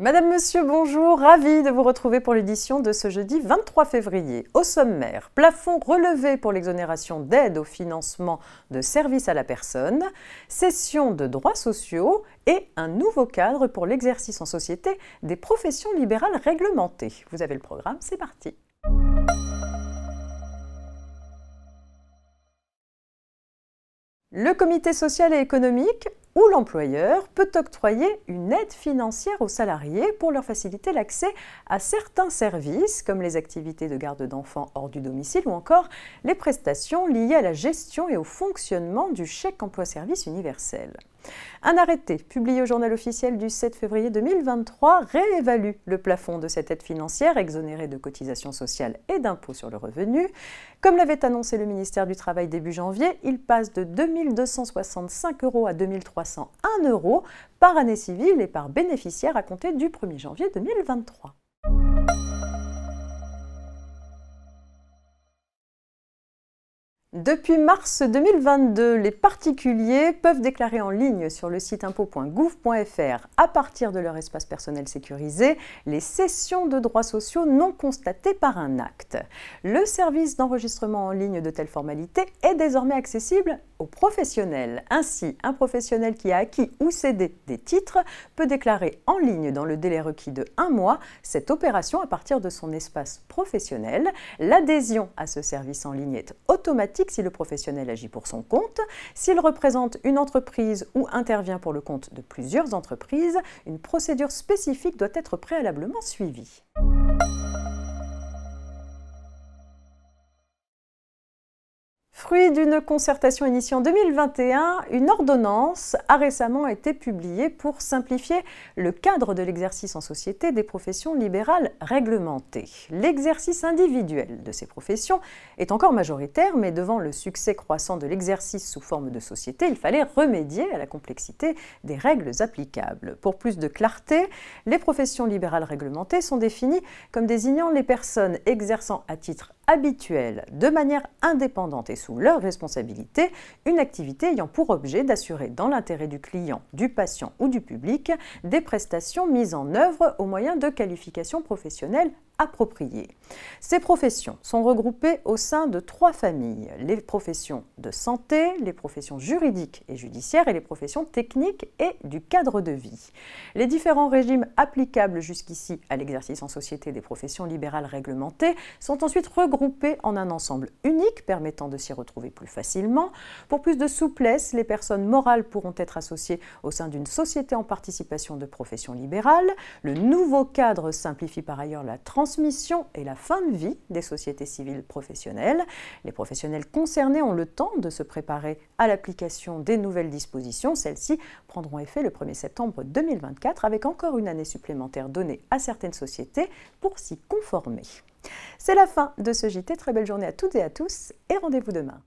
Madame, Monsieur, bonjour, ravi de vous retrouver pour l'édition de ce jeudi 23 février. Au sommaire, plafond relevé pour l'exonération d'aide au financement de services à la personne, session de droits sociaux et un nouveau cadre pour l'exercice en société des professions libérales réglementées. Vous avez le programme, c'est parti. Le comité social et économique où l'employeur peut octroyer une aide financière aux salariés pour leur faciliter l'accès à certains services comme les activités de garde d'enfants hors du domicile ou encore les prestations liées à la gestion et au fonctionnement du chèque emploi-service universel. Un arrêté publié au journal officiel du 7 février 2023 réévalue le plafond de cette aide financière exonérée de cotisations sociales et d'impôts sur le revenu. Comme l'avait annoncé le ministère du Travail début janvier, il passe de 2265 euros à 2301 euros par année civile et par bénéficiaire à compter du 1er janvier 2023. Depuis mars 2022, les particuliers peuvent déclarer en ligne sur le site impôt.gouv.fr à partir de leur espace personnel sécurisé les cessions de droits sociaux non constatées par un acte. Le service d'enregistrement en ligne de telles formalités est désormais accessible professionnel Ainsi, un professionnel qui a acquis ou cédé des titres peut déclarer en ligne dans le délai requis de un mois cette opération à partir de son espace professionnel. L'adhésion à ce service en ligne est automatique si le professionnel agit pour son compte. S'il représente une entreprise ou intervient pour le compte de plusieurs entreprises, une procédure spécifique doit être préalablement suivie. Fruit d'une concertation initiée en 2021, une ordonnance a récemment été publiée pour simplifier le cadre de l'exercice en société des professions libérales réglementées. L'exercice individuel de ces professions est encore majoritaire, mais devant le succès croissant de l'exercice sous forme de société, il fallait remédier à la complexité des règles applicables. Pour plus de clarté, les professions libérales réglementées sont définies comme désignant les personnes exerçant à titre habituelle, de manière indépendante et sous leur responsabilité, une activité ayant pour objet d'assurer dans l'intérêt du client, du patient ou du public des prestations mises en œuvre au moyen de qualifications professionnelles Appropriées. Ces professions sont regroupées au sein de trois familles, les professions de santé, les professions juridiques et judiciaires et les professions techniques et du cadre de vie. Les différents régimes applicables jusqu'ici à l'exercice en société des professions libérales réglementées sont ensuite regroupés en un ensemble unique permettant de s'y retrouver plus facilement. Pour plus de souplesse, les personnes morales pourront être associées au sein d'une société en participation de professions libérales. Le nouveau cadre simplifie par ailleurs la transition transmission et la fin de vie des sociétés civiles professionnelles. Les professionnels concernés ont le temps de se préparer à l'application des nouvelles dispositions. Celles-ci prendront effet le 1er septembre 2024 avec encore une année supplémentaire donnée à certaines sociétés pour s'y conformer. C'est la fin de ce JT. Très belle journée à toutes et à tous et rendez-vous demain.